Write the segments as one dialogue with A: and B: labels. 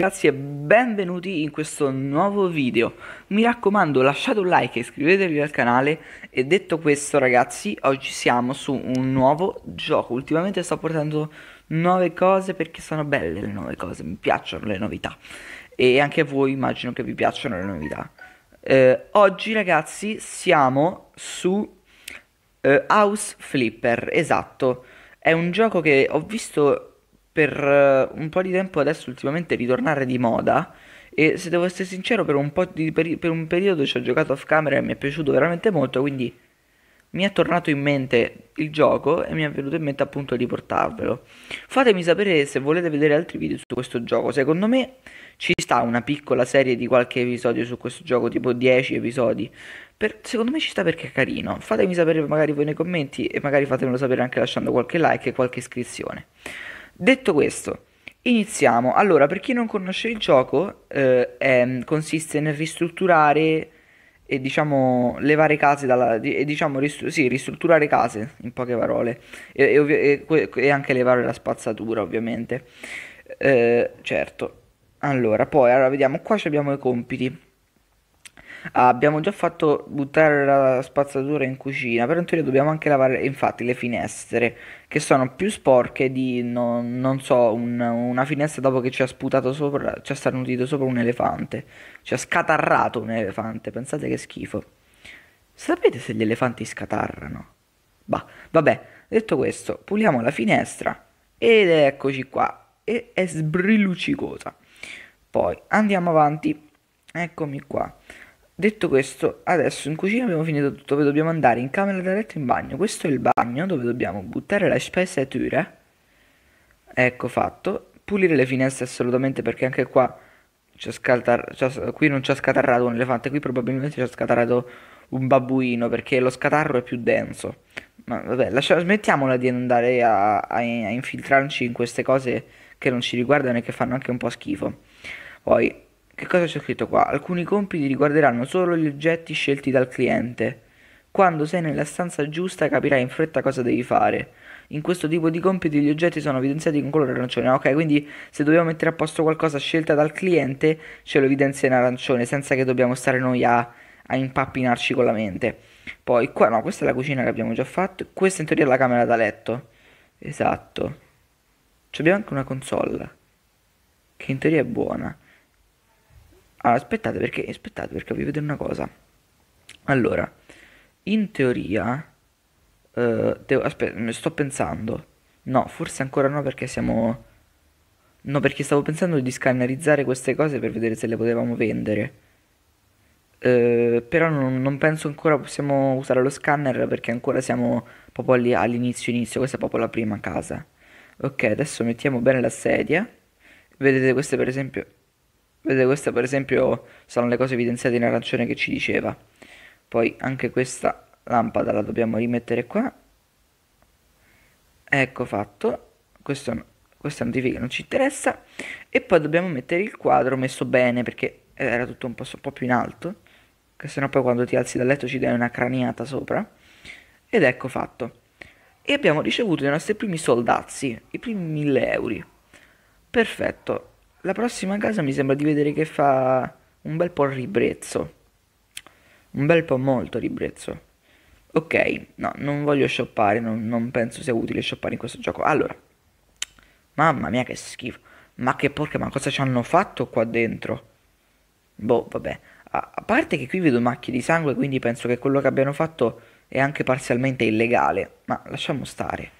A: Grazie e benvenuti in questo nuovo video. Mi raccomando lasciate un like e iscrivetevi al canale e detto questo ragazzi oggi siamo su un nuovo gioco. Ultimamente sto portando nuove cose perché sono belle le nuove cose, mi piacciono le novità e anche a voi immagino che vi piacciono le novità. Eh, oggi ragazzi siamo su eh, House Flipper, esatto. È un gioco che ho visto per eh, un po' di tempo adesso ultimamente ritornare di moda e se devo essere sincero per un, di, per un periodo ci ho giocato off camera e mi è piaciuto veramente molto quindi mi è tornato in mente il gioco e mi è venuto in mente appunto di portarvelo. Fatemi sapere se volete vedere altri video su questo gioco. Secondo me ci sta una piccola serie di qualche episodio su questo gioco, tipo 10 episodi. Per, secondo me ci sta perché è carino. Fatemi sapere magari voi nei commenti e magari fatemelo sapere anche lasciando qualche like e qualche iscrizione. Detto questo, iniziamo. Allora, per chi non conosce il gioco, eh, è, consiste nel ristrutturare e diciamo levare case dalla, e, diciamo ristru- sì, ristrutturare case in poche parole e, e, ovvi- e anche levare la spazzatura ovviamente eh, certo allora poi allora vediamo qua abbiamo i compiti abbiamo già fatto buttare la spazzatura in cucina, però in teoria dobbiamo anche lavare infatti le finestre, che sono più sporche di, no, non so, un, una finestra dopo che ci ha sputato sopra, ci ha starnutito sopra un elefante, ci ha scatarrato un elefante, pensate che schifo. Sapete se gli elefanti scatarrano? Bah, vabbè, detto questo, puliamo la finestra ed eccoci qua, e è sbrilucicosa. Poi andiamo avanti, eccomi qua. Detto questo, adesso in cucina abbiamo finito tutto, dove dobbiamo andare in camera da letto in bagno. Questo è il bagno dove dobbiamo buttare le spezzature. Ecco fatto. Pulire le finestre assolutamente perché anche qua, scatar- qui non ci ha scatarrato un elefante, qui probabilmente ci ha scatarrato un babbuino perché lo scatarro è più denso. Ma vabbè, lascia- smettiamola di andare a, a, a infiltrarci in queste cose che non ci riguardano e che fanno anche un po' schifo. Poi che cosa c'è scritto qua? Alcuni compiti riguarderanno solo gli oggetti scelti dal cliente. Quando sei nella stanza giusta capirai in fretta cosa devi fare. In questo tipo di compiti gli oggetti sono evidenziati con colore arancione. Ok, quindi se dobbiamo mettere a posto qualcosa scelta dal cliente, ce lo evidenzia in arancione, senza che dobbiamo stare noi a, a impappinarci con la mente. Poi qua, no, questa è la cucina che abbiamo già fatto. Questa in teoria è la camera da letto. Esatto. Abbiamo anche una console, che in teoria è buona. Ah, aspettate perché, aspettate perché vi vedo una cosa. Allora, in teoria, uh, devo, aspetta, ne sto pensando. No, forse ancora no perché siamo... No, perché stavo pensando di scannerizzare queste cose per vedere se le potevamo vendere. Uh, però non, non, penso ancora possiamo usare lo scanner perché ancora siamo proprio lì all'inizio inizio, questa è proprio la prima casa. Ok, adesso mettiamo bene la sedia. Vedete queste per esempio Vedete, queste per esempio sono le cose evidenziate in arancione che ci diceva. Poi anche questa lampada la dobbiamo rimettere qua. Ecco fatto. Questo, questa notifica non ci interessa. E poi dobbiamo mettere il quadro messo bene perché era tutto un po', un po più in alto. Che sennò poi quando ti alzi dal letto ci dai una craniata sopra. Ed ecco fatto. E abbiamo ricevuto i nostri primi soldazzi, i primi 1000 euro. Perfetto, la prossima casa mi sembra di vedere che fa un bel po' ribrezzo. Un bel po' molto ribrezzo. Ok, no, non voglio shoppare, non, non penso sia utile shoppare in questo gioco. Allora, mamma mia che schifo. Ma che porca, ma cosa ci hanno fatto qua dentro? Boh, vabbè. A, a parte che qui vedo macchie di sangue, quindi penso che quello che abbiano fatto è anche parzialmente illegale. Ma lasciamo stare.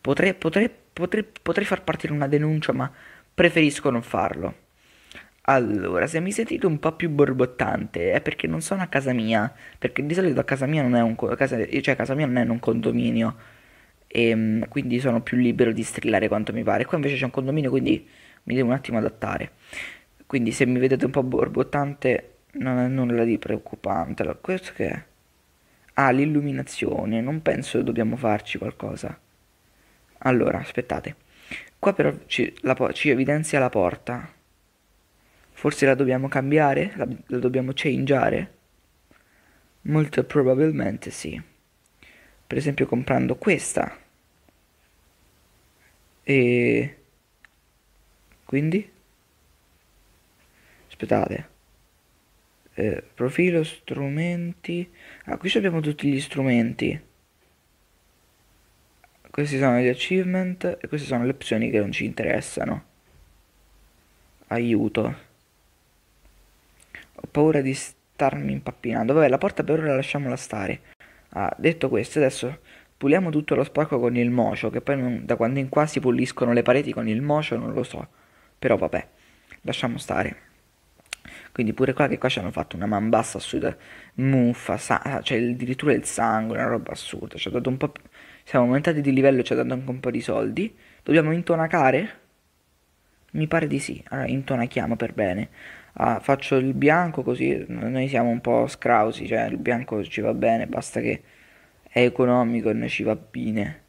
A: Potrei, potrei, potrei, potrei far partire una denuncia, ma preferisco non farlo. Allora, se mi sentite un po' più borbottante è perché non sono a casa mia, perché di solito a casa mia non è un, casa, cioè, casa mia non è un condominio, e, ehm, quindi sono più libero di strillare quanto mi pare. Qua invece c'è un condominio, quindi mi devo un attimo adattare. Quindi se mi vedete un po' borbottante non è nulla di preoccupante. Allora, questo che è? Ah, l'illuminazione, non penso dobbiamo farci qualcosa. Allora, aspettate. Qua però ci, la, ci evidenzia la porta. Forse la dobbiamo cambiare? La, la dobbiamo changeare? Molto probabilmente sì. Per esempio comprando questa. E... Quindi? Aspettate. Eh, profilo, strumenti. Ah, qui abbiamo tutti gli strumenti questi sono gli achievement e queste sono le opzioni che non ci interessano. Aiuto. Ho paura di starmi impappinando. Vabbè, la porta per ora lasciamola stare. Ah, detto questo, adesso puliamo tutto lo spacco con il mocio, che poi non, da quando in qua si puliscono le pareti con il mocio, non lo so. Però vabbè, lasciamo stare. Quindi pure qua che qua ci hanno fatto una man bassa assurda, muffa, sa- cioè addirittura il sangue, una roba assurda, ci ha dato un po' più siamo aumentati di livello, e ci cioè ha dato anche un po' di soldi. Dobbiamo intonacare? Mi pare di sì. Allora, intonachiamo per bene. Ah, faccio il bianco così noi siamo un po' scrausi, cioè il bianco ci va bene, basta che è economico e noi ci va bene.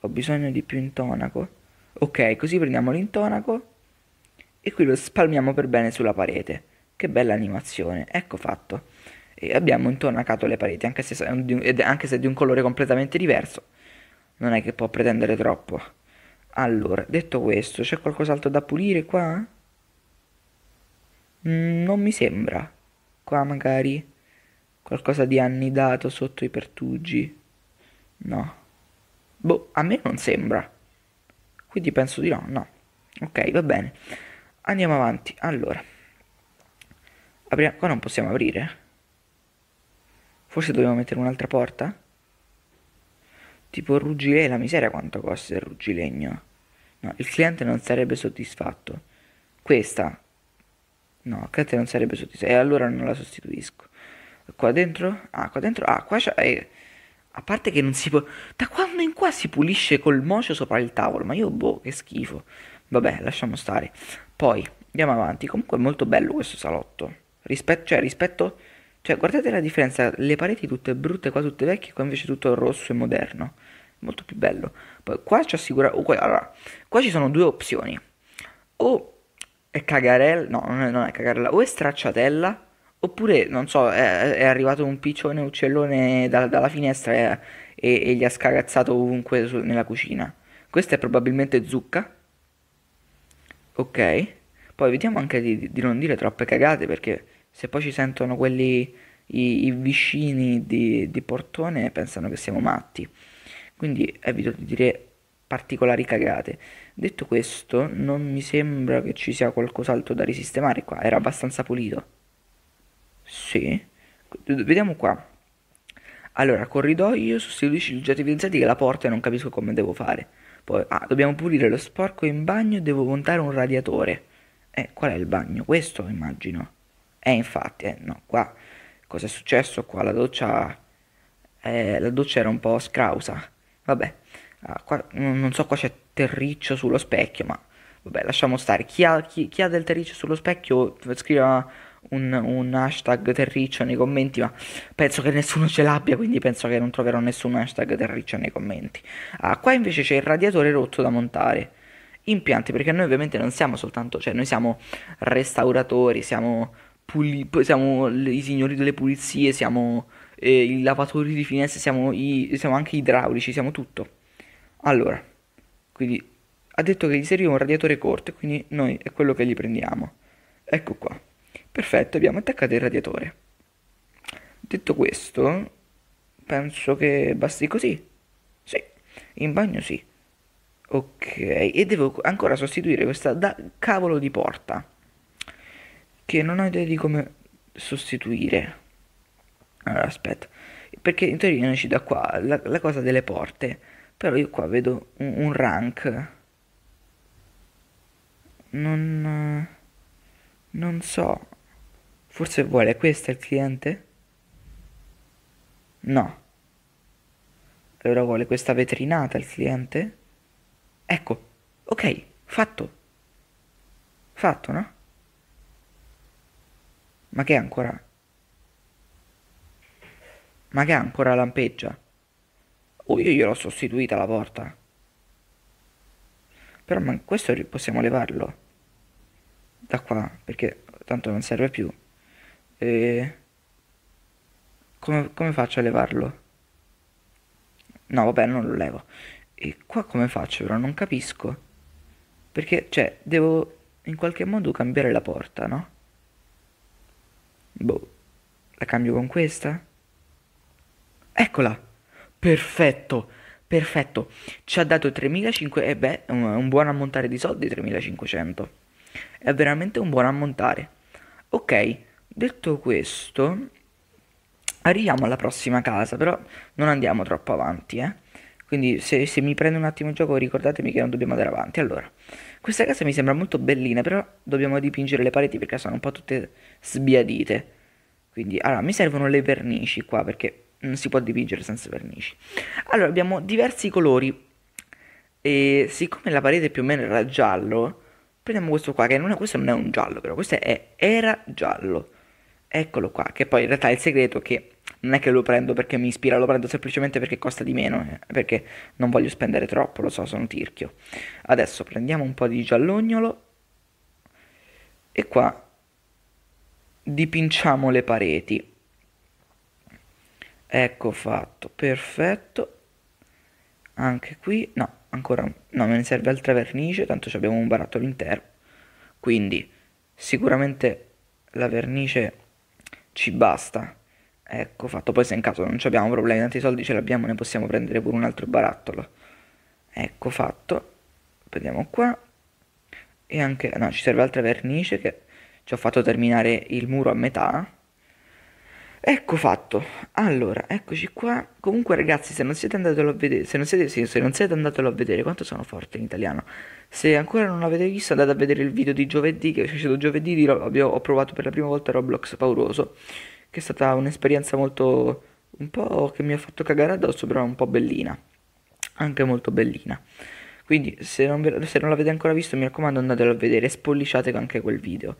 A: Ho bisogno di più intonaco. Ok, così prendiamo l'intonaco e qui lo spalmiamo per bene sulla parete. Che bella animazione, ecco fatto e abbiamo intonacato le pareti, anche se, anche se di un colore completamente diverso. Non è che può pretendere troppo. Allora, detto questo, c'è qualcos'altro da pulire qua? Mm, non mi sembra. Qua magari qualcosa di annidato sotto i pertugi. No. Boh, a me non sembra. Quindi penso di no, no. Ok, va bene. Andiamo avanti. Allora. Apri- qua non possiamo aprire. Forse dobbiamo mettere un'altra porta? Tipo il ruggile, la miseria quanto costa il ruggilegno. No, il cliente non sarebbe soddisfatto. Questa. No, il non sarebbe soddisfatto. E allora non la sostituisco. Qua dentro? Ah, qua dentro? Ah, qua c'è... Eh, a parte che non si può... Da quando in qua si pulisce col mocio sopra il tavolo? Ma io, boh, che schifo. Vabbè, lasciamo stare. Poi, andiamo avanti. Comunque è molto bello questo salotto. Rispetto, cioè, rispetto cioè, guardate la differenza, le pareti tutte brutte, qua tutte vecchie, qua invece tutto rosso e moderno. Molto più bello. Poi qua ci assicura... Oh, qua, allora, qua ci sono due opzioni. O è cagarella, no, non è, non è cagarella, o è stracciatella, oppure, non so, è, è arrivato un piccione uccellone da, dalla finestra e, e, e, gli ha scagazzato ovunque su, nella cucina. Questa è probabilmente zucca. Ok. Poi vediamo anche di, di non dire troppe cagate perché se poi ci sentono quelli, i, i vicini di, di, Portone, pensano che siamo matti. Quindi evito di dire particolari cagate. Detto questo, non mi sembra che ci sia qualcos'altro da risistemare qua. Era abbastanza pulito. Sì. Vediamo qua. Allora, corridoio, sostituisci gli oggetti evidenziati che la porta e non capisco come devo fare. Poi, ah, dobbiamo pulire lo sporco in bagno e devo montare un radiatore. Eh, qual è il bagno? Questo, immagino. E eh, infatti, eh, no, qua cosa è successo? Qua la doccia, eh, la doccia era un po' scrausa. Vabbè, ah, qua, non so, qua c'è terriccio sullo specchio, ma vabbè, lasciamo stare. Chi ha, chi, chi ha del terriccio sullo specchio scriva un, un, hashtag terriccio nei commenti, ma penso che nessuno ce l'abbia, quindi penso che non troverò nessun hashtag terriccio nei commenti. Ah, qua invece c'è il radiatore rotto da montare. Impianti, perché noi ovviamente non siamo soltanto, cioè noi siamo restauratori, siamo puli- siamo i signori delle pulizie, siamo eh, i lavatori di finestre, siamo, i, siamo anche idraulici, siamo tutto. Allora, quindi ha detto che gli serviva un radiatore corto, quindi noi è quello che gli prendiamo. Ecco qua. Perfetto, abbiamo attaccato il radiatore. Detto questo, penso che basti così. Sì, in bagno sì. Ok, e devo ancora sostituire questa da cavolo di porta che non ho idea di come sostituire. Allora, aspetta, perché in teoria ci da qua la, la, cosa delle porte, però io qua vedo un, un rank. Non, non so. Forse vuole questa il cliente? No. Allora vuole questa vetrinata il cliente? Ecco, ok, fatto. Fatto, no? Ma che è ancora? Ma che è ancora lampeggia? Oh, io gliel'ho sostituita la porta. Però ma questo possiamo levarlo da qua, perché tanto non serve più. E... Come, come faccio a levarlo? No, vabbè, non lo levo. E qua come faccio però? Non capisco. Perché, cioè, devo in qualche modo cambiare la porta, no? Boh, la cambio con questa? Eccola! Perfetto, perfetto. Ci ha dato 3.500 e eh beh, è un, buon ammontare di soldi 3.500. È veramente un buon ammontare. Ok, detto questo, arriviamo alla prossima casa, però non andiamo troppo avanti, eh. Quindi se, se mi prende un attimo il gioco ricordatemi che non dobbiamo andare avanti. Allora, questa casa mi sembra molto bellina, però dobbiamo dipingere le pareti perché sono un po' tutte sbiadite. Quindi, allora, mi servono le vernici qua perché non si può dipingere senza vernici. Allora, abbiamo diversi colori. E siccome la parete più o meno era giallo, prendiamo questo qua, che non è, questo non è un giallo però, questo è, era giallo. Eccolo qua, che poi in realtà è il segreto che non è che lo prendo perché mi ispira, lo prendo semplicemente perché costa di meno, eh, perché non voglio spendere troppo, lo so, sono tirchio. Adesso prendiamo un po' di giallognolo e qua dipinciamo le pareti. Ecco fatto, perfetto. Anche qui, no, ancora no, me ne serve altra vernice, tanto abbiamo un barattolo intero. Quindi sicuramente la vernice ci basta Ecco fatto, poi se in caso non abbiamo problemi, tanti soldi ce l'abbiamo, ne possiamo prendere pure un altro barattolo. Ecco fatto, prendiamo qua. E anche, no, ci serve altra vernice che ci ho fatto terminare il muro a metà. Ecco fatto, allora, eccoci qua. Comunque ragazzi, se non siete andatelo a vedere, se non siete, sì, se non siete andatelo a vedere, quanto sono forte in italiano. Se ancora non l'avete visto andate a vedere il video di giovedì, che è uscito giovedì, di, ho, ho provato per la prima volta Roblox pauroso che è stata un'esperienza molto, un po' che mi ha fatto cagare addosso, però un po' bellina, anche molto bellina. Quindi se non, se non l'avete ancora visto mi raccomando andatelo a vedere, spolliciate anche quel video.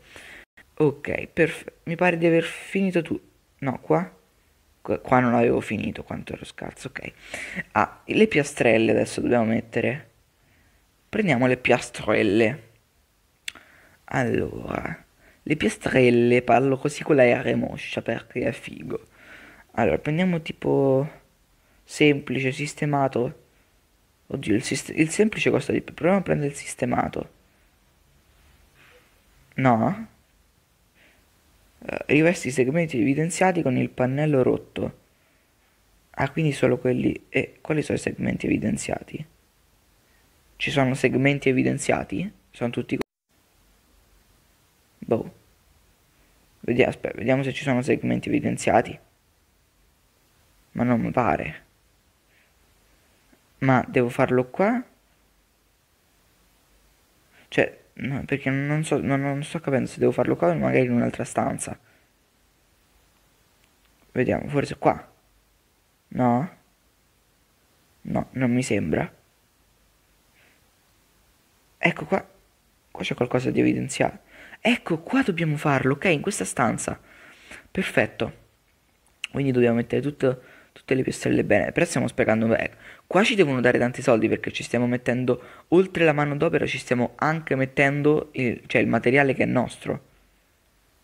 A: Ok, perf- mi pare di aver finito tu. No, qua? Qu- qua non avevo finito, quanto ero scarso, ok. Ah, le piastrelle adesso dobbiamo mettere. Prendiamo le piastrelle. Allora, le piastrelle, parlo così con la R moscia perché è figo. Allora, prendiamo tipo semplice, sistemato. Oddio, il, sist il semplice costa di più. Proviamo a prendere il sistemato. No? Uh, eh, rivesti i segmenti evidenziati con il pannello rotto. Ah, quindi solo quelli... E eh, quali sono i segmenti evidenziati? Ci sono segmenti evidenziati? Sono tutti... Boh. Vediamo, aspetta, vediamo se ci sono segmenti evidenziati. Ma non mi pare. Ma devo farlo qua? Cioè, no, perché non, so, non, non sto capendo se devo farlo qua o magari in un'altra stanza. Vediamo, forse qua. No? No, non mi sembra. Ecco qua. Qua c'è qualcosa di evidenziato. Ecco, qua dobbiamo farlo, ok? In questa stanza. Perfetto. Quindi dobbiamo mettere tutto, tutte le piastrelle bene. Però stiamo sprecando... Beh, qua ci devono dare tanti soldi perché ci stiamo mettendo... Oltre la manodopera ci stiamo anche mettendo il, cioè, il materiale che è nostro.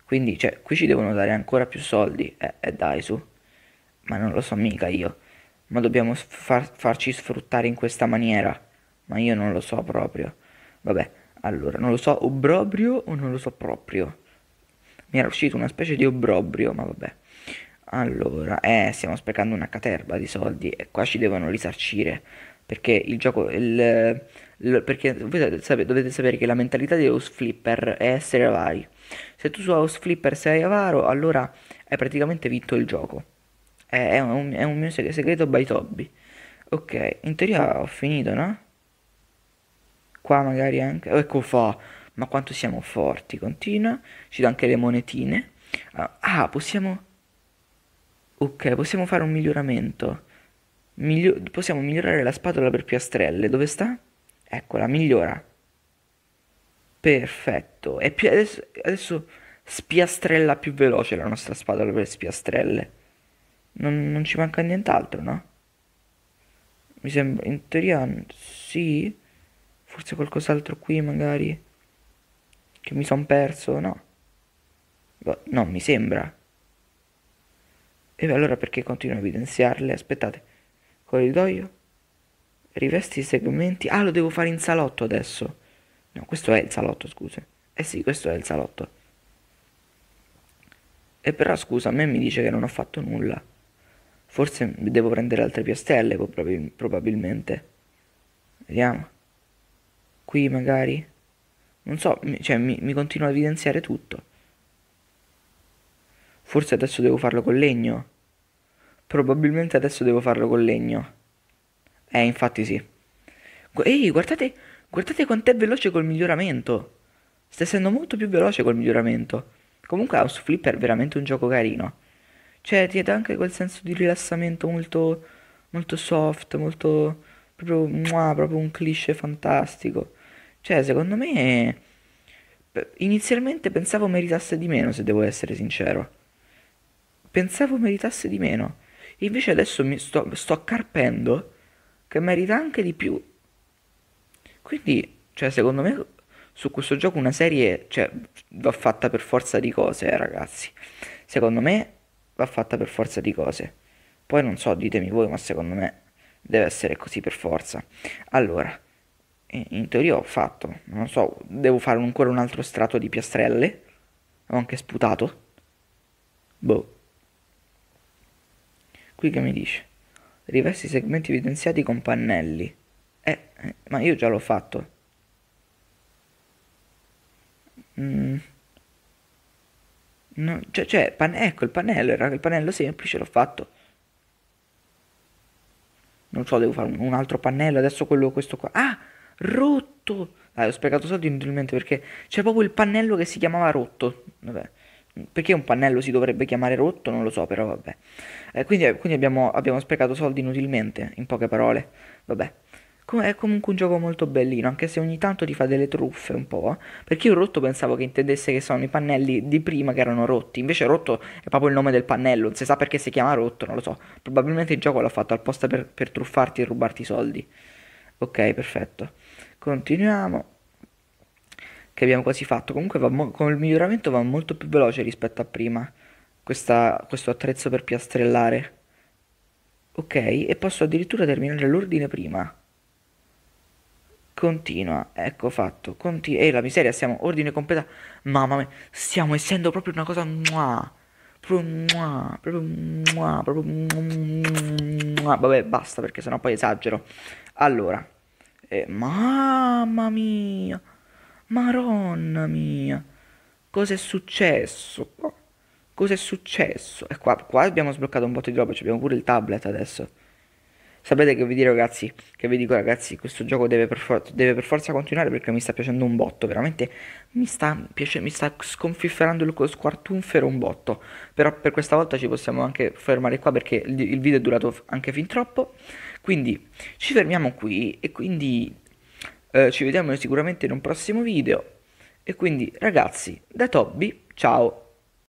A: Quindi, cioè, qui ci devono dare ancora più soldi. Eh, eh dai, su. Ma non lo so mica io. Ma dobbiamo far, farci sfruttare in questa maniera. Ma io non lo so proprio. Vabbè. Allora, non lo so obbrobrio o non lo so proprio. Mi era uscito una specie di obbrobrio, ma vabbè. Allora, eh, stiamo sprecando una caterba di soldi e qua ci devono risarcire. Perché il gioco, il, il, perché voi sapete, dovete sapere che la mentalità di House Flipper è essere avari. Se tu su House Flipper sei avaro, allora hai praticamente vinto il gioco. È, è, un, è un mio segreto by Tobby. Ok, in teoria ho finito, no? qua magari anche, oh, ecco fa, ma quanto siamo forti, continua, ci do anche le monetine, ah, ah possiamo, ok possiamo fare un miglioramento, Miglio... possiamo migliorare la spatola per piastrelle, dove sta? Eccola, migliora, perfetto, e più... adesso, adesso spiastrella più veloce la nostra spatola per spiastrelle. Non, non, ci manca nient'altro, no? Mi sembra, in teoria, sì. Forse qualcos'altro qui magari. Che mi son perso, no? non mi sembra. E allora perché continuo a evidenziarle? Aspettate. Corridoio. Rivesti i segmenti. Ah, lo devo fare in salotto adesso. No, questo è il salotto, scusa. Eh sì, questo è il salotto. E però scusa, a me mi dice che non ho fatto nulla. Forse devo prendere altre piastrelle, probabil probabilmente. Vediamo qui magari. Non so, cioè mi, mi continua a evidenziare tutto. Forse adesso devo farlo con legno. Probabilmente adesso devo farlo con legno. Eh, infatti sì. Ehi, guardate, guardate quant'è veloce col miglioramento. Sta essendo molto più veloce col miglioramento. Comunque House Flipper è veramente un gioco carino. Cioè, ti dà anche quel senso di rilassamento molto, molto soft, molto proprio, mua, proprio un cliché fantastico. Cioè, secondo me, inizialmente pensavo meritasse di meno, se devo essere sincero. Pensavo meritasse di meno. Invece adesso mi sto, sto carpendo che merita anche di più. Quindi, cioè, secondo me su questo gioco una serie, cioè, va fatta per forza di cose, eh, ragazzi. Secondo me va fatta per forza di cose. Poi non so, ditemi voi, ma secondo me deve essere così per forza. Allora, in teoria ho fatto, non so, devo fare ancora un altro strato di piastrelle. Ho anche sputato. Boh. Qui che mi dice? Riversi i segmenti evidenziati con pannelli. Eh, eh ma io già l'ho fatto. Mm. No, cioè, cioè pan- ecco il pannello, era il pannello semplice, l'ho fatto non so, devo fare un, un altro pannello, adesso quello, questo qua, ah, rotto, dai, ho spiegato soldi inutilmente perché c'è proprio il pannello che si chiamava rotto, vabbè, perché un pannello si dovrebbe chiamare rotto, non lo so, però vabbè, eh, quindi, quindi abbiamo, abbiamo sprecato soldi inutilmente, in poche parole, vabbè è comunque un gioco molto bellino, anche se ogni tanto ti fa delle truffe un po'. Eh. Perché io rotto pensavo che intendesse che sono i pannelli di prima che erano rotti. Invece rotto è proprio il nome del pannello, non si sa perché si chiama rotto, non lo so. Probabilmente il gioco l'ha fatto apposta per, per truffarti e rubarti i soldi. Ok, perfetto. Continuiamo. Che abbiamo quasi fatto. Comunque mo- con il miglioramento va molto più veloce rispetto a prima. Questa, questo attrezzo per piastrellare. Ok, e posso addirittura terminare l'ordine prima. Continua, ecco fatto, continua. E eh, la miseria, siamo ordine completa. Mamma mia, stiamo essendo proprio una cosa mua. Proprio mua, proprio mua, proprio mua. Vabbè, basta perché sennò poi esagero. Allora, eh, mamma mia, maronna mia, cosa è successo qua? è successo? E qua, qua abbiamo sbloccato un botto di roba, abbiamo pure il tablet adesso. Sapete che vi dico ragazzi, che vi dico ragazzi, questo gioco deve per, for- deve per forza continuare perché mi sta piacendo un botto, veramente mi sta, piace- mi sta sconfifferando il squartunfero un botto. Però per questa volta ci possiamo anche fermare qua perché il, il video è durato anche fin troppo. Quindi ci fermiamo qui e quindi eh, ci vediamo sicuramente in un prossimo video. E quindi ragazzi, da Tobby, ciao!